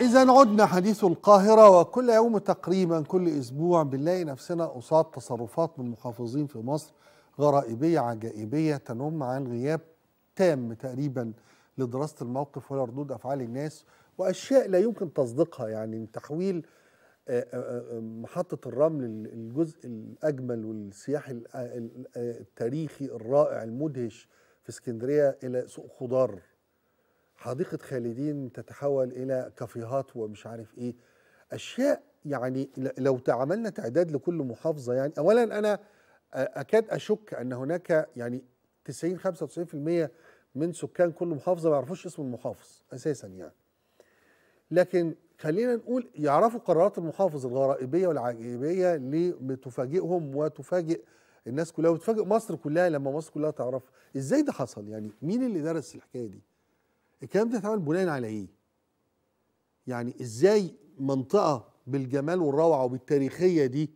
إذا عدنا حديث القاهرة وكل يوم تقريبا كل أسبوع بنلاقي نفسنا قصاد تصرفات من محافظين في مصر غرائبية عجائبية تنم عن غياب تام تقريبا لدراسة الموقف ولا ردود أفعال الناس وأشياء لا يمكن تصديقها يعني تحويل آه، آه، آه، محطة الرمل الجزء الأجمل والسياحي التاريخي الرائع المدهش في اسكندرية إلى سوق خضار حديقه خالدين تتحول الى كافيهات ومش عارف ايه اشياء يعني لو تعاملنا تعداد لكل محافظه يعني اولا انا اكاد اشك ان هناك يعني 90 95% من سكان كل محافظه ما يعرفوش اسم المحافظ اساسا يعني لكن خلينا نقول يعرفوا قرارات المحافظ الغرائبيه والعجيبيه اللي بتفاجئهم وتفاجئ الناس كلها وتفاجئ مصر كلها لما مصر كلها تعرف ازاي ده حصل يعني مين اللي درس الحكايه دي الكلام ده اتعمل بناء على ايه؟ يعني ازاي منطقه بالجمال والروعه وبالتاريخيه دي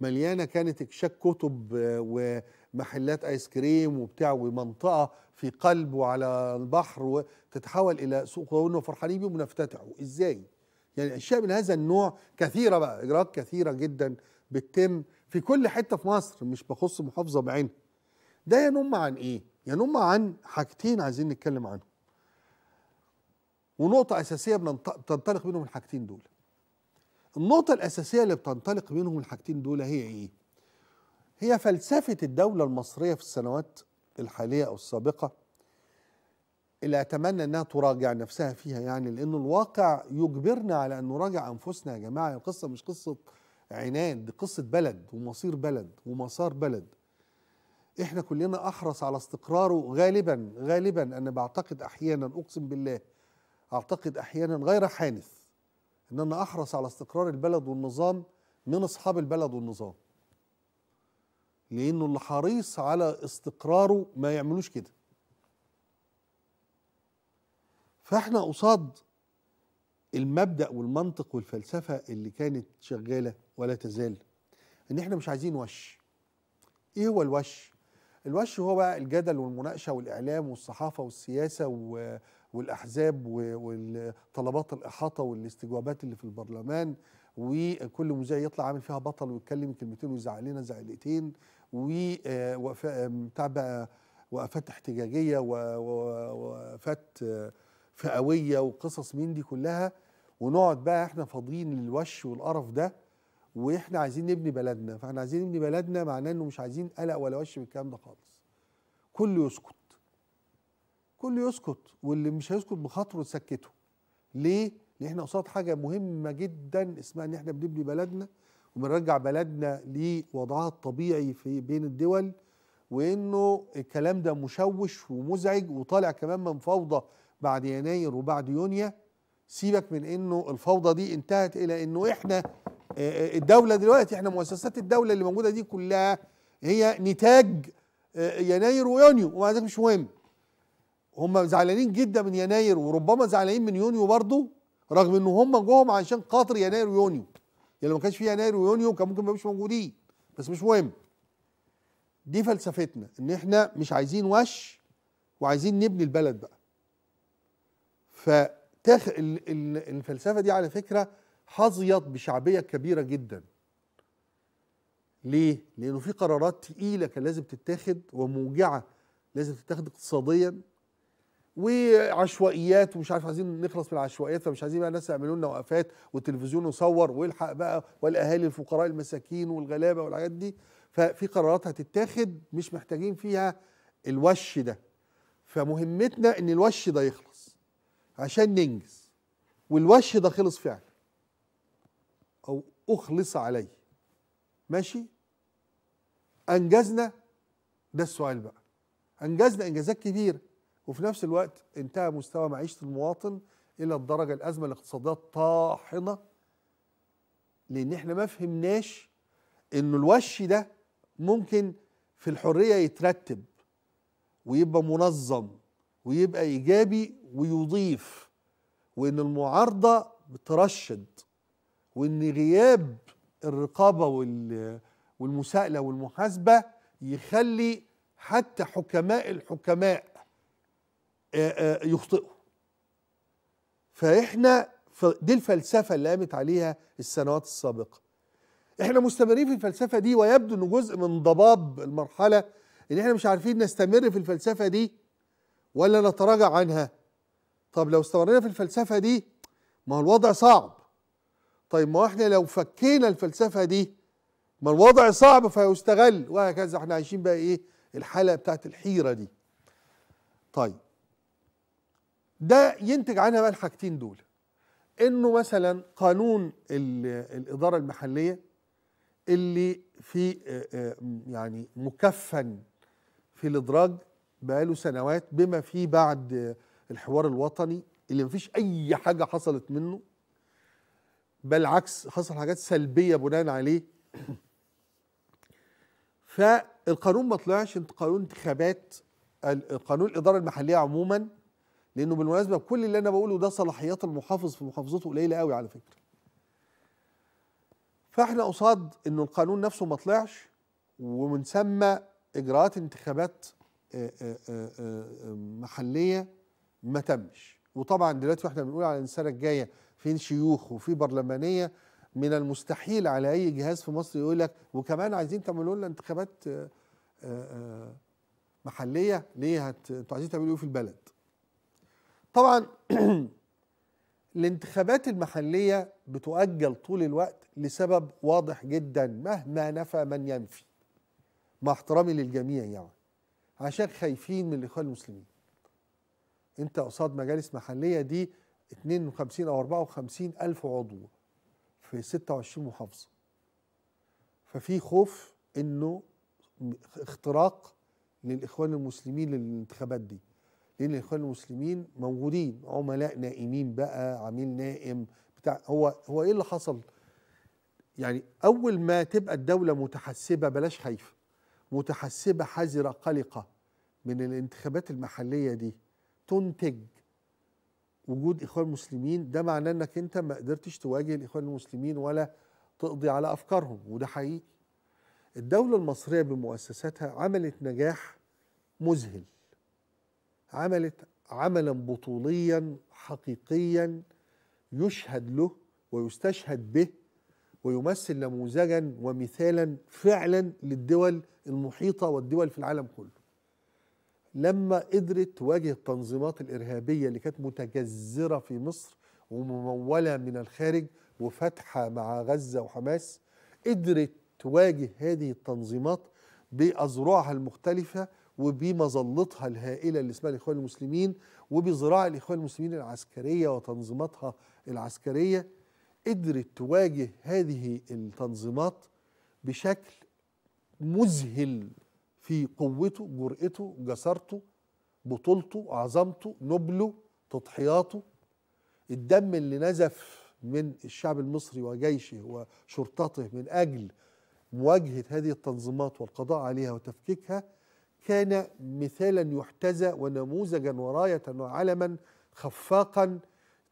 مليانه كانت اكشاك كتب آه، ومحلات ايس كريم وبتاع ومنطقه في قلب وعلى البحر وتتحول الى سوق وانه فرحانين بيه وبنفتتحه ازاي؟ يعني اشياء من هذا النوع كثيره بقى اجراءات كثيره جدا بتتم في كل حته في مصر مش بخص محافظه بعينها. ده ينم عن ايه؟ ينم عن حاجتين عايزين نتكلم عنهم. ونقطة أساسية بتنطلق منهم الحاجتين دول النقطة الأساسية اللي بتنطلق منهم الحاجتين دول هي إيه؟ هي فلسفة الدولة المصرية في السنوات الحالية أو السابقة اللي أتمنى أنها تراجع نفسها فيها يعني لأن الواقع يجبرنا على أن نراجع أنفسنا يا جماعة القصة مش قصة عناد دي قصة بلد ومصير بلد ومسار بلد احنا كلنا احرص على استقراره غالبا غالبا انا بعتقد احيانا اقسم بالله اعتقد احيانا غير حانث ان انا احرص على استقرار البلد والنظام من اصحاب البلد والنظام لانه اللي حريص على استقراره ما يعملوش كده فاحنا قصاد المبدا والمنطق والفلسفه اللي كانت شغاله ولا تزال ان احنا مش عايزين وش ايه هو الوش الوش هو بقى الجدل والمناقشه والاعلام والصحافه والسياسه و والاحزاب وطلبات الاحاطه والاستجوابات اللي في البرلمان وكل مذيع يطلع عامل فيها بطل ويتكلم كلمتين ويزعق لنا زعلتين آه، بقى وقفات احتجاجيه ووقفات آه، فئويه وقصص من دي كلها ونقعد بقى احنا فاضيين للوش والقرف ده واحنا عايزين نبني بلدنا فاحنا عايزين نبني بلدنا معناه انه مش عايزين قلق ولا وش من الكلام ده خالص كله يسكت كل يسكت واللي مش هيسكت بخاطره سكته ليه لان احنا قصاد حاجه مهمه جدا اسمها ان احنا بنبني بلدنا وبنرجع بلدنا لوضعها الطبيعي في بين الدول وانه الكلام ده مشوش ومزعج وطالع كمان من فوضى بعد يناير وبعد يونيو سيبك من انه الفوضى دي انتهت الى انه احنا آه، آه، الدوله دلوقتي احنا مؤسسات الدوله اللي موجوده دي كلها هي نتاج آه، يناير ويونيو وبعد مش مهم هم زعلانين جدا من يناير وربما زعلانين من يونيو برضه رغم ان هم جوهم عشان خاطر يناير ويونيو يعني لو ما كانش في يناير ويونيو كان ممكن ما يبقوش موجودين بس مش مهم دي فلسفتنا ان احنا مش عايزين وش وعايزين نبني البلد بقى فتاخ الفلسفه دي على فكره حظيت بشعبيه كبيره جدا ليه؟ لانه في قرارات تقيله كان لازم تتاخد وموجعه لازم تتاخد اقتصاديا وعشوائيات ومش عارف عايزين نخلص من العشوائيات فمش عايزين بقى الناس يعملوا لنا وقفات والتلفزيون يصور ويلحق بقى والاهالي الفقراء المساكين والغلابه والحاجات دي ففي قرارات هتتاخد مش محتاجين فيها الوش ده فمهمتنا ان الوش ده يخلص عشان ننجز والوش ده خلص فعلا او اخلص عليه ماشي انجزنا ده السؤال بقى انجزنا انجازات كبيره وفي نفس الوقت انتهى مستوى معيشه المواطن الى الدرجه الازمه الاقتصاديه الطاحنه لان احنا ما فهمناش ان الوش ده ممكن في الحريه يترتب ويبقى منظم ويبقى ايجابي ويضيف وان المعارضه بترشد وان غياب الرقابه والمساءله والمحاسبه يخلي حتى حكماء الحكماء آه، آه، يخطئوا فاحنا دي الفلسفه اللي قامت عليها السنوات السابقه احنا مستمرين في الفلسفه دي ويبدو انه جزء من ضباب المرحله ان احنا مش عارفين نستمر في الفلسفه دي ولا نتراجع عنها طب لو استمرينا في الفلسفه دي ما هو الوضع صعب طيب ما احنا لو فكينا الفلسفه دي ما الوضع صعب فيستغل وهكذا احنا عايشين بقى ايه الحاله بتاعت الحيره دي طيب ده ينتج عنها بقى الحاجتين دول انه مثلا قانون الاداره المحليه اللي في يعني مكفن في الادراج بقاله سنوات بما فيه بعد الحوار الوطني اللي مفيش اي حاجه حصلت منه بل عكس حصل حاجات سلبيه بناء عليه فالقانون ما طلعش قانون انتخابات قانون الاداره المحليه عموما لانه بالمناسبه كل اللي انا بقوله ده صلاحيات المحافظ في محافظته قليله قوي على فكره فاحنا قصاد انه القانون نفسه ما طلعش ومن ثم اجراءات انتخابات آه، آه، آه، محليه ما تمش وطبعا دلوقتي واحنا بنقول على السنه الجايه فين شيوخ وفي برلمانيه من المستحيل على اي جهاز في مصر يقول لك وكمان عايزين تعملوا لنا انتخابات محليه ليه هت... انتوا عايزين تعملوا ايه في البلد طبعا الانتخابات المحلية بتؤجل طول الوقت لسبب واضح جدا مهما نفى من ينفي مع احترامي للجميع يعني عشان خايفين من الإخوان المسلمين انت قصاد مجالس محلية دي 52 أو 54 ألف عضو في 26 محافظة ففي خوف انه اختراق للإخوان المسلمين للانتخابات دي لان الاخوان المسلمين موجودين عملاء نائمين بقى عميل نائم بتاع هو هو ايه اللي حصل؟ يعني اول ما تبقى الدوله متحسبه بلاش خايفه متحسبه حذره قلقه من الانتخابات المحليه دي تنتج وجود اخوان مسلمين ده معناه انك انت ما قدرتش تواجه الاخوان المسلمين ولا تقضي على افكارهم وده حقيقي الدوله المصريه بمؤسساتها عملت نجاح مذهل عملت عملا بطوليا حقيقيا يشهد له ويستشهد به ويمثل نموذجا ومثالا فعلا للدول المحيطه والدول في العالم كله. لما قدرت تواجه التنظيمات الارهابيه اللي كانت متجذره في مصر ومموله من الخارج وفاتحه مع غزه وحماس قدرت تواجه هذه التنظيمات باذرعها المختلفه وبمظلتها الهائله اللي اسمها الاخوان المسلمين وبذراع الاخوان المسلمين العسكريه وتنظيماتها العسكريه قدرت تواجه هذه التنظيمات بشكل مذهل في قوته جرأته جسارته بطولته عظمته نبله تضحياته الدم اللي نزف من الشعب المصري وجيشه وشرطته من أجل مواجهة هذه التنظيمات والقضاء عليها وتفكيكها كان مثالا يحتذى ونموذجا ورايه وعلما خفاقا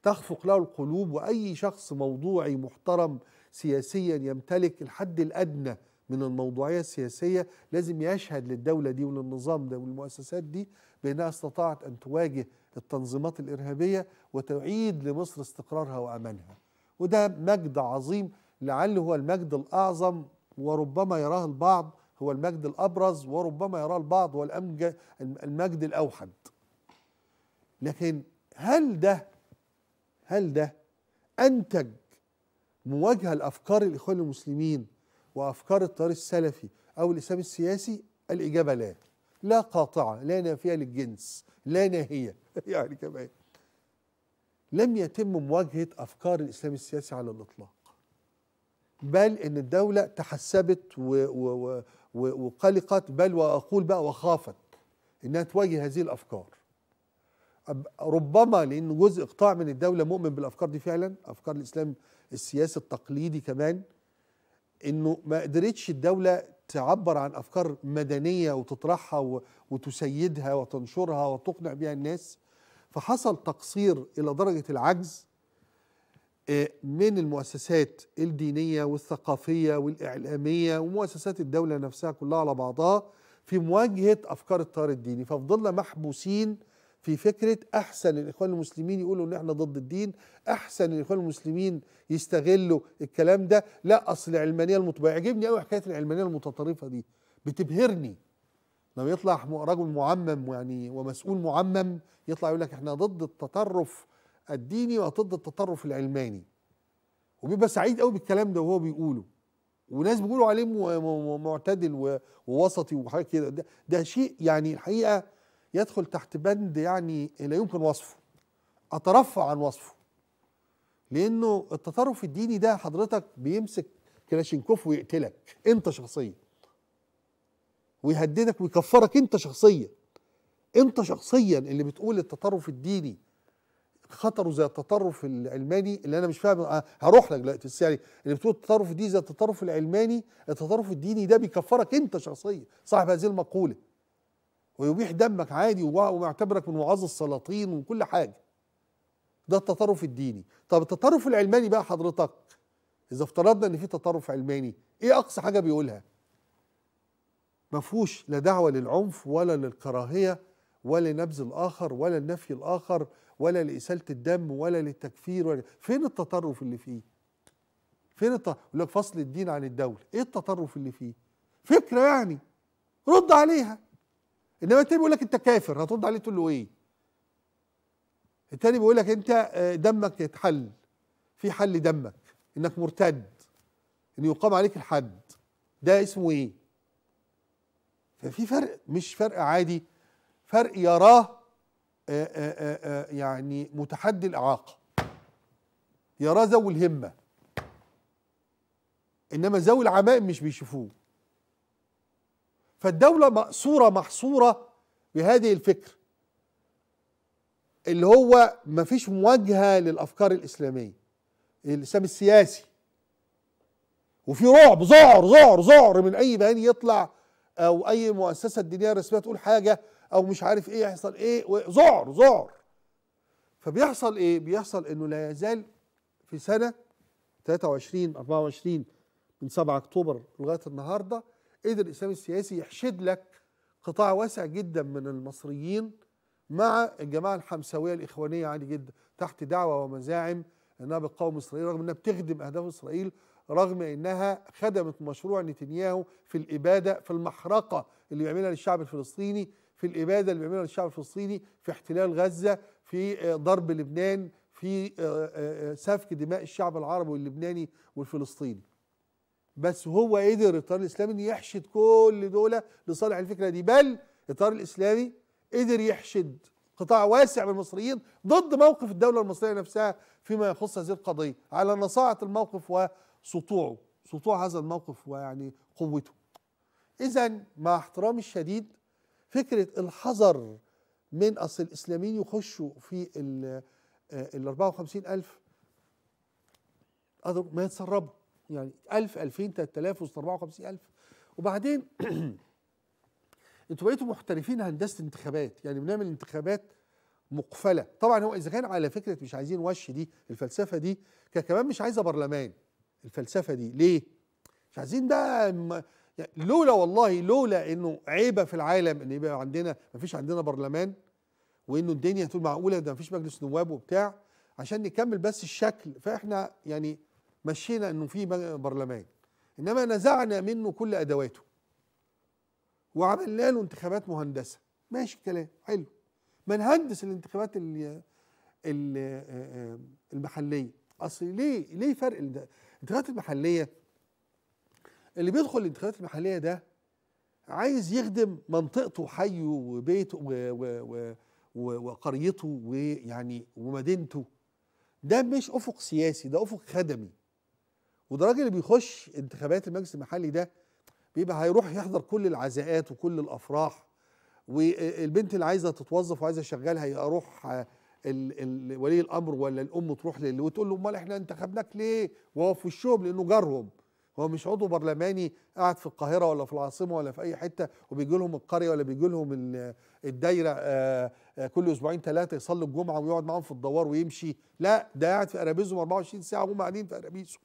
تخفق له القلوب واي شخص موضوعي محترم سياسيا يمتلك الحد الادنى من الموضوعيه السياسيه لازم يشهد للدوله دي وللنظام ده وللمؤسسات دي بانها استطاعت ان تواجه التنظيمات الارهابيه وتعيد لمصر استقرارها وامانها وده مجد عظيم لعله هو المجد الاعظم وربما يراه البعض هو المجد الأبرز وربما يراه البعض هو المجد الأوحد لكن هل ده هل ده أنتج مواجهة لأفكار الإخوان المسلمين وأفكار التيار السلفي أو الإسلام السياسي الإجابة لا لا قاطعة لا نافية للجنس لا ناهية يعني كمان لم يتم مواجهة أفكار الإسلام السياسي على الإطلاق بل ان الدوله تحسبت و و و وقلقت بل واقول بقى وخافت انها تواجه هذه الافكار ربما لان جزء قطاع من الدوله مؤمن بالافكار دي فعلا افكار الاسلام السياسي التقليدي كمان انه ما قدرتش الدوله تعبر عن افكار مدنيه وتطرحها وتسيدها وتنشرها وتقنع بها الناس فحصل تقصير الى درجه العجز آه، من المؤسسات الدينية والثقافية والإعلامية ومؤسسات الدولة نفسها كلها على بعضها في مواجهة أفكار التيار الديني ففضلنا محبوسين في فكرة أحسن الإخوان المسلمين يقولوا إن إحنا ضد الدين أحسن الإخوان المسلمين يستغلوا الكلام ده لا أصل العلمانية المتطرفة يعجبني أوي حكاية العلمانية المتطرفة دي بتبهرني لما يطلع رجل معمم يعني ومسؤول معمم يطلع يقول لك إحنا ضد التطرف الديني وضد التطرف العلماني وبيبقى سعيد قوي بالكلام ده وهو بيقوله وناس بيقولوا عليه معتدل ووسطي وحاجات كده ده, ده شيء يعني الحقيقه يدخل تحت بند يعني لا يمكن وصفه اترفع عن وصفه لانه التطرف الديني ده حضرتك بيمسك كلاشينكوف ويقتلك انت شخصيا ويهددك ويكفرك انت شخصيا انت شخصيا اللي بتقول التطرف الديني خطره زي التطرف العلماني اللي انا مش فاهم آه، هروح لك دلوقتي بس يعني اللي بتقول التطرف دي زي التطرف العلماني التطرف الديني ده بيكفرك انت شخصيا صاحب هذه المقوله ويبيح دمك عادي ومعتبرك من وعظ السلاطين وكل حاجه ده التطرف الديني طب التطرف العلماني بقى حضرتك اذا افترضنا ان في تطرف علماني ايه اقصى حاجه بيقولها ما فيهوش لا دعوه للعنف ولا للكراهيه ولا نبذ الاخر ولا النفي الاخر ولا لإسالة الدم ولا للتكفير ولا فين التطرف اللي فيه فين يقول لك فصل الدين عن الدولة ايه التطرف اللي فيه فكرة يعني رد عليها انما التاني بيقول لك انت كافر هترد عليه تقول له ايه التاني بيقول لك انت آه، دمك يتحل في حل دمك انك مرتد ان يقام عليك الحد ده اسمه ايه ففي فرق مش فرق عادي فرق يراه آه، آه، آه، يعني متحدي الإعاقة يراه ذوي الهمة إنما ذوي العمائم مش بيشوفوه فالدولة مقصورة محصورة بهذه الفكرة اللي هو مفيش مواجهة للأفكار الإسلامية الإسلام السياسي وفي رعب ذعر ذعر ذعر من أي بيان يطلع أو أي مؤسسة دينية رسمية تقول حاجة او مش عارف ايه يحصل ايه ذعر ذعر فبيحصل ايه بيحصل انه لا يزال في سنه 23 24 من 7 اكتوبر لغايه النهارده قدر الاسلام السياسي يحشد لك قطاع واسع جدا من المصريين مع الجماعه الحمساويه الاخوانيه عادي جدا تحت دعوه ومزاعم انها بتقاوم اسرائيل رغم انها بتخدم اهداف اسرائيل رغم انها خدمت مشروع نتنياهو في الاباده في المحرقه اللي بيعملها للشعب الفلسطيني في الإبادة اللي بيعملها للشعب الفلسطيني في احتلال غزة في آه، ضرب لبنان في آه، آه، سفك دماء الشعب العربي واللبناني والفلسطيني بس هو قدر الإطار الإسلامي يحشد كل دول لصالح الفكرة دي بل الإطار الإسلامي قدر يحشد قطاع واسع من المصريين ضد موقف الدولة المصرية نفسها فيما يخص هذه القضية على نصاعة الموقف وسطوعه سطوع هذا الموقف ويعني قوته إذا مع احترامي الشديد فكره الحذر من اصل الاسلاميين يخشوا في ال 54 آه، الف ما يتسربوا يعني 1000 2000 3000 وسط 54000 وبعدين انتوا بقيتوا محترفين هندسه انتخابات يعني بنعمل انتخابات مقفله طبعا هو اذا كان على فكره مش عايزين وش دي الفلسفه دي كان كمان مش عايزه برلمان الفلسفه دي ليه مش عايزين ده يعني لولا والله لولا انه عيبه في العالم ان يبقى عندنا ما فيش عندنا برلمان وانه الدنيا تقول معقوله ده ما فيش مجلس نواب وبتاع عشان نكمل بس الشكل فاحنا يعني مشينا انه في برلمان انما نزعنا منه كل ادواته وعملنا له انتخابات مهندسه ماشي الكلام حلو ما نهندس الانتخابات آه، آه، المحليه اصل ليه ليه فرق الانتخابات المحليه اللي بيدخل الانتخابات المحليه ده عايز يخدم منطقته وحيه وبيته وقريته ويعني ومدينته ده مش افق سياسي ده افق خدمي وده راجل اللي بيخش انتخابات المجلس المحلي ده بيبقى هيروح يحضر كل العزاءات وكل الافراح والبنت اللي عايزه تتوظف وعايزه اشغلها يروح ولي الامر ولا الام تروح له وتقول له امال احنا انتخبناك ليه؟ وهو في وشهم لانه جارهم هو مش عضو برلماني قاعد في القاهره ولا في العاصمه ولا في اي حته وبيجي لهم القريه ولا بيجي لهم الدايره آه، آه، كل اسبوعين ثلاثه يصلي الجمعه ويقعد معاهم في الدوار ويمشي لا ده قاعد في ارابيزهم 24 ساعه وهم قاعدين في ارابيزهم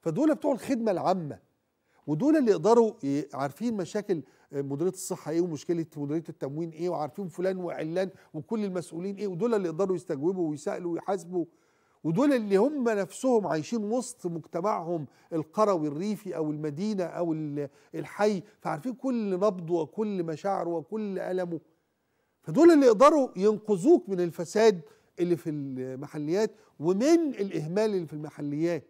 فدول بتوع الخدمه العامه ودول اللي يقدروا عارفين مشاكل آه، مديريه الصحه ايه ومشكله مديريه التموين ايه وعارفين فلان وعلان وكل المسؤولين ايه ودول اللي يقدروا يستجوبوا ويسالوا ويحاسبوا ودول اللي هم نفسهم عايشين وسط مجتمعهم القروي الريفي او المدينه او الحي فعارفين كل نبضه وكل مشاعره وكل المه فدول اللي يقدروا ينقذوك من الفساد اللي في المحليات ومن الاهمال اللي في المحليات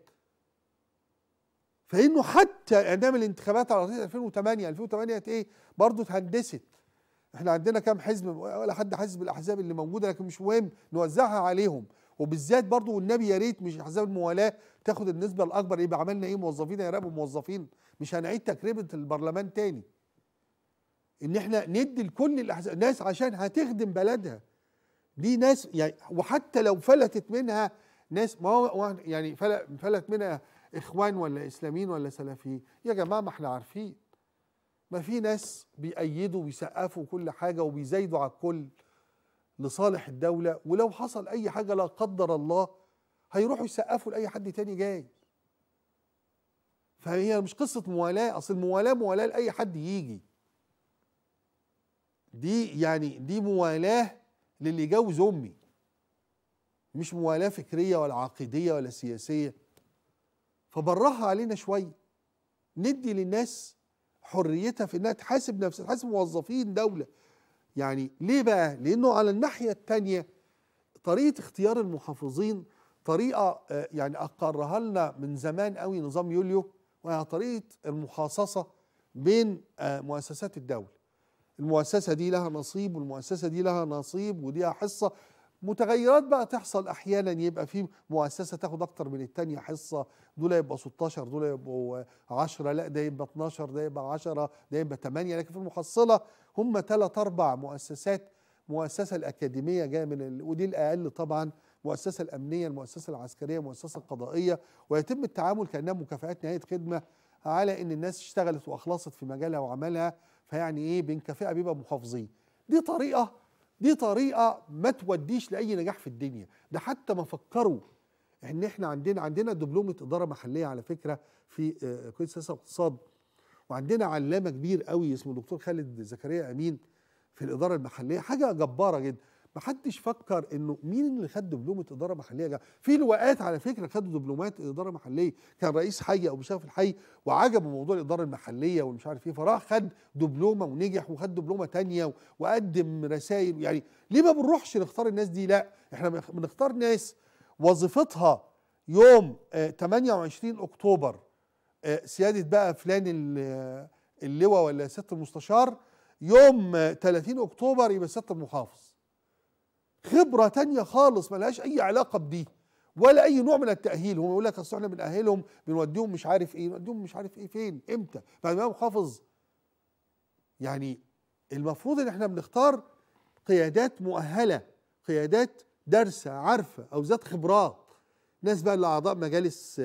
فانه حتى اعدام الانتخابات على طريقه 2008 2008 ايه برضه اتهندست احنا عندنا كام حزب ولا حد حاسس بالاحزاب اللي موجوده لكن مش مهم نوزعها عليهم وبالذات برضو والنبي يا ريت مش حساب الموالاه تاخد النسبه الاكبر يبقى عملنا ايه موظفين يا رب موظفين مش هنعيد تكربه البرلمان تاني ان احنا ندي لكل الاحزاب ناس عشان هتخدم بلدها دي ناس يعني وحتى لو فلتت منها ناس ما هو يعني فلت منها اخوان ولا اسلاميين ولا سلفيين يا جماعه ما احنا عارفين ما في ناس بيأيدوا وبيسقفوا كل حاجه وبيزايدوا على الكل لصالح الدولة ولو حصل أي حاجة لا قدر الله هيروحوا يسقفوا لأي حد تاني جاي فهي مش قصة موالاة أصل الموالاة موالاة لأي حد يجي دي يعني دي موالاة للي جوز أمي مش موالاة فكرية ولا عقيدية ولا سياسية فبرها علينا شوية ندي للناس حريتها في انها تحاسب نفسها تحاسب موظفين دولة يعني ليه بقى؟ لأنه على الناحية التانية طريقة اختيار المحافظين طريقة آه، يعني أقرها لنا من زمان قوي نظام يوليو وهي طريقة المحاصصة بين آه، مؤسسات الدولة المؤسسة دي لها نصيب والمؤسسة دي لها نصيب وديها حصة متغيرات بقى تحصل احيانا يبقى في مؤسسه تاخد اكتر من الثانيه حصه دول يبقى 16 دول يبقوا 10 لا ده يبقى 12 ده يبقى 10 ده يبقى 8 لكن في المحصله هم ثلاث اربع مؤسسات مؤسسه الاكاديميه جايه من ال... ودي الاقل طبعا المؤسسه الامنيه المؤسسه العسكريه المؤسسه القضائيه ويتم التعامل كانها مكافئات نهايه خدمه على ان الناس اشتغلت واخلصت في مجالها وعملها فيعني ايه بنكافئها بيبقى محافظين دي طريقه دي طريقه ما توديش لاي نجاح في الدنيا ده حتى ما فكروا ان احنا عندنا عندنا دبلومه اداره محليه على فكره في كليه آه، سياسه واقتصاد وعندنا علامه كبير قوي اسمه الدكتور خالد زكريا امين في الاداره المحليه حاجه جباره جدا محدش فكر انه مين اللي خد دبلومه اداره محليه في لواءات على فكره خدوا دبلومات اداره محليه كان رئيس حي او في الحي وعجبه موضوع الاداره المحليه والمش عارف ايه فراح خد دبلومه ونجح وخد دبلومه تانية وقدم رسائل يعني ليه ما بنروحش نختار الناس دي لا احنا بنختار ناس وظيفتها يوم 28 آه، اكتوبر آه، سياده بقى فلان آه، اللواء ولا سياده المستشار يوم 30 اكتوبر يبقى سياده المحافظ خبرة تانية خالص ملهاش أي علاقة بدي ولا أي نوع من التأهيل هم يقول لك أصل إحنا بنأهلهم بنوديهم مش عارف إيه نوديهم مش عارف إيه فين إمتى فالإمام حافظ يعني المفروض إن إحنا بنختار قيادات مؤهلة قيادات دارسة عارفة أو ذات خبرات ناس بقى اللي أعضاء مجالس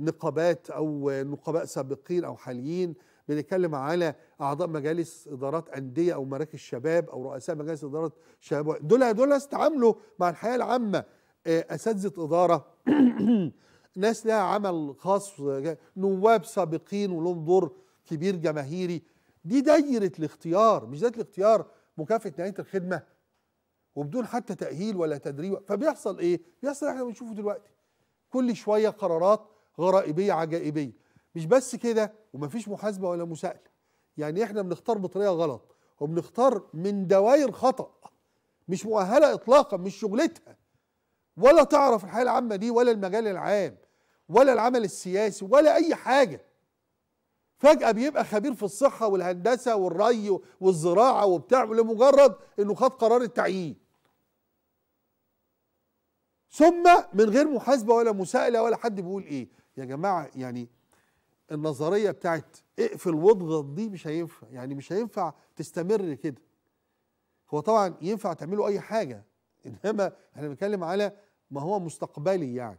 نقابات أو نقباء سابقين أو حاليين بنتكلم على اعضاء مجالس ادارات انديه او مراكز شباب او رؤساء مجالس ادارات شباب دول دول تعاملوا مع الحياه العامه آه، اساتذه اداره ناس لها عمل خاص نواب سابقين ولهم دور كبير جماهيري دي دايره الاختيار مش دايره الاختيار مكافاه نهايه الخدمه وبدون حتى تاهيل ولا تدريب فبيحصل ايه؟ بيحصل احنا بنشوفه دلوقتي كل شويه قرارات غرائبيه عجائبيه مش بس كده ومفيش محاسبه ولا مساءله يعني احنا بنختار بطريقه غلط وبنختار من دوائر خطا مش مؤهله اطلاقا مش شغلتها ولا تعرف الحياه العامه دي ولا المجال العام ولا العمل السياسي ولا اي حاجه فجاه بيبقى خبير في الصحه والهندسه والري والزراعه وبتاع لمجرد انه خد قرار التعيين ثم من غير محاسبه ولا مساءله ولا حد بيقول ايه يا جماعه يعني النظريه بتاعت اقفل واضغط دي مش هينفع يعني مش هينفع تستمر كده هو طبعا ينفع تعملوا اي حاجه انما احنا بنتكلم على ما هو مستقبلي يعني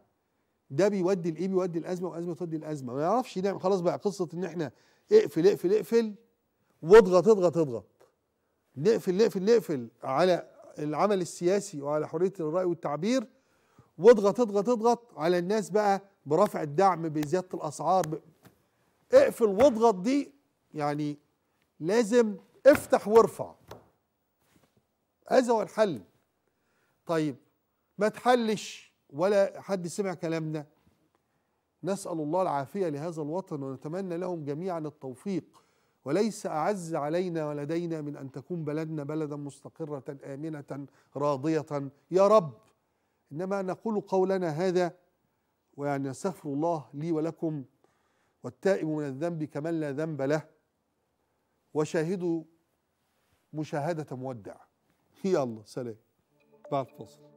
ده بيودي لايه بيودي الازمه وازمه تودي الازمه ما يعرفش نعمل خلاص بقى قصه ان احنا اقفل اقفل اقفل واضغط اضغط اضغط نقفل نقفل نقفل على العمل السياسي وعلى حريه الراي والتعبير واضغط اضغط اضغط على الناس بقى برفع الدعم بزياده الاسعار اقفل واضغط دي يعني لازم افتح وارفع هذا هو الحل طيب ما تحلش ولا حد سمع كلامنا نسأل الله العافية لهذا الوطن ونتمنى لهم جميعا التوفيق وليس أعز علينا ولدينا من أن تكون بلدنا بلدا مستقرة آمنة راضية يا رب إنما نقول قولنا هذا ويعني استغفر الله لي ولكم والتائب من الذنب كمن لا ذنب له وشاهدوا مشاهدة مودع يلا سلام بعد الفاصل